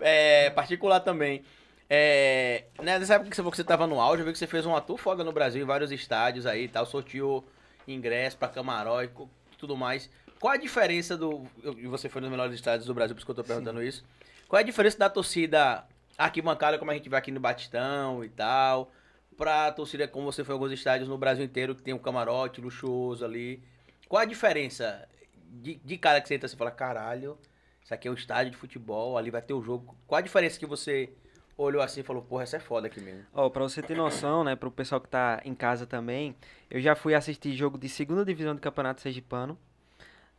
é, particular também. É, né, nessa época que você estava no auge, eu vi que você fez um ator foda no Brasil, em vários estádios aí e tal, sorteou ingresso para camarote e tudo mais. Qual a diferença do. E você foi nos melhores estádios do Brasil, por isso que eu tô perguntando Sim. isso. Qual é a diferença da torcida arquibancada, como a gente vê aqui no Batistão e tal, pra torcida como você foi em alguns estádios no Brasil inteiro, que tem um camarote luxuoso ali? Qual a diferença de, de cara que você entra e fala, caralho, isso aqui é o estádio de futebol, ali vai ter o jogo. Qual a diferença que você olhou assim e falou, porra, essa é foda aqui mesmo? Ó, oh, pra você ter noção, né, pro pessoal que tá em casa também, eu já fui assistir jogo de segunda divisão do Campeonato Sergipano,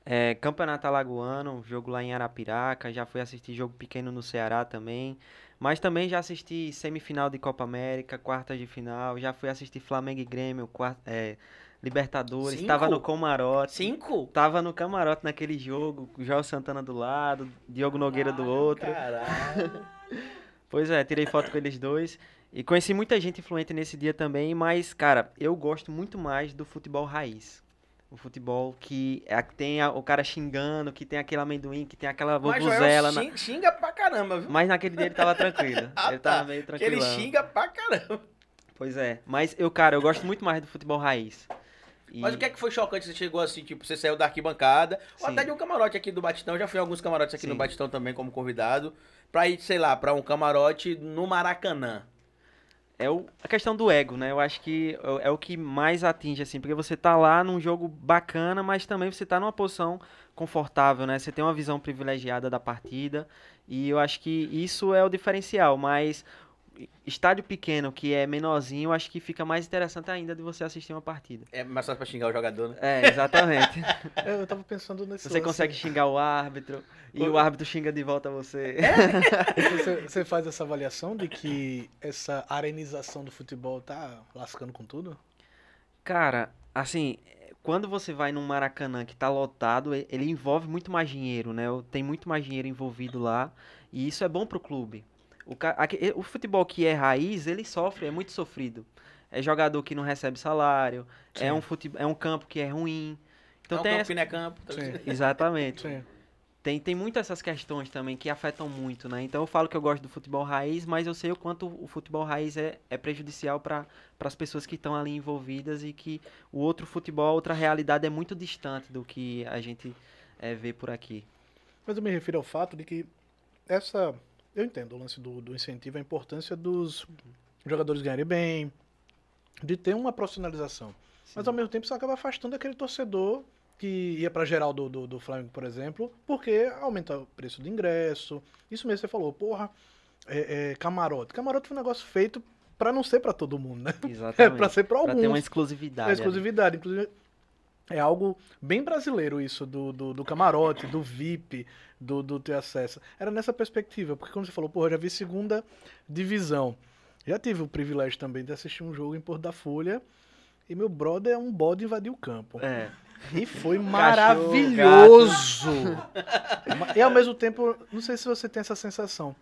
é, Campeonato Alagoano, jogo lá em Arapiraca, já fui assistir jogo pequeno no Ceará também, mas também já assisti semifinal de Copa América, quartas de final, já fui assistir Flamengo e Grêmio, quarta, é, Libertadores, Cinco? tava no camarote. Cinco? Tava no camarote naquele jogo, João Santana do lado, Diogo Nogueira do outro. Caralho. pois é, tirei foto com eles dois. E conheci muita gente influente nesse dia também, mas, cara, eu gosto muito mais do futebol raiz. O futebol que é, tem a, o cara xingando, que tem aquele amendoim, que tem aquela vovuzela. Mas Joel xinga, na... pra caramba, viu? Mas naquele dia ele tava tranquilo. ah, ele tava tá. meio tranquilo. Ele xinga pra caramba. Pois é. Mas eu, cara, eu gosto muito mais do futebol raiz. E... Mas o que é que foi chocante? Você chegou assim, tipo, você saiu da arquibancada, Sim. ou até de um camarote aqui do Batistão, já fui alguns camarotes aqui Sim. no Batistão também como convidado, pra ir, sei lá, pra um camarote no Maracanã. É o, a questão do ego, né? Eu acho que é, é o que mais atinge, assim, porque você tá lá num jogo bacana, mas também você tá numa posição confortável, né? Você tem uma visão privilegiada da partida, e eu acho que isso é o diferencial, mas estádio pequeno, que é menorzinho, acho que fica mais interessante ainda de você assistir uma partida. É mais fácil pra xingar o jogador, né? É, exatamente. É, eu tava pensando nesse Você lance. consegue xingar o árbitro, e o árbitro xinga de volta você. É. você. Você faz essa avaliação de que essa arenização do futebol tá lascando com tudo? Cara, assim, quando você vai num Maracanã que tá lotado, ele envolve muito mais dinheiro, né? Tem muito mais dinheiro envolvido lá, e isso é bom pro clube. O, o futebol que é raiz, ele sofre, é muito sofrido. É jogador que não recebe salário, é um, fute, é um campo que é ruim. Então é um campo essa... é campo. Tá Exatamente. Sim. Tem, tem muitas essas questões também que afetam muito, né? Então eu falo que eu gosto do futebol raiz, mas eu sei o quanto o futebol raiz é, é prejudicial para as pessoas que estão ali envolvidas e que o outro futebol, outra realidade é muito distante do que a gente é, vê por aqui. Mas eu me refiro ao fato de que essa eu entendo o lance do, do incentivo, a importância dos jogadores ganharem bem, de ter uma profissionalização. Sim. Mas ao mesmo tempo você acaba afastando aquele torcedor que ia para geral do, do, do, Flamengo, por exemplo, porque aumenta o preço do ingresso. Isso mesmo você falou, porra, é, é, camarote. Camarote foi um negócio feito para não ser para todo mundo, né? Exatamente. É para ser para alguns. Para ter uma exclusividade. É, exclusividade. Inclusive, é algo bem brasileiro isso, do, do, do camarote, do VIP, do, do ter acesso. Era nessa perspectiva, porque quando você falou, porra, já vi segunda divisão. Já tive o privilégio também de assistir um jogo em Porto da Folha e meu brother é um bode invadiu o campo. É. E foi maravilhoso! Cachorro, e ao mesmo tempo, não sei se você tem essa sensação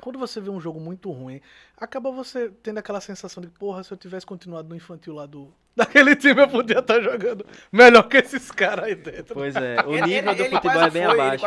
quando você vê um jogo muito ruim, acaba você tendo aquela sensação de, porra, se eu tivesse continuado no infantil lá do. Daquele time eu podia estar jogando melhor que esses caras aí dentro. Pois é, o nível ele, do futebol é bem foi, abaixo.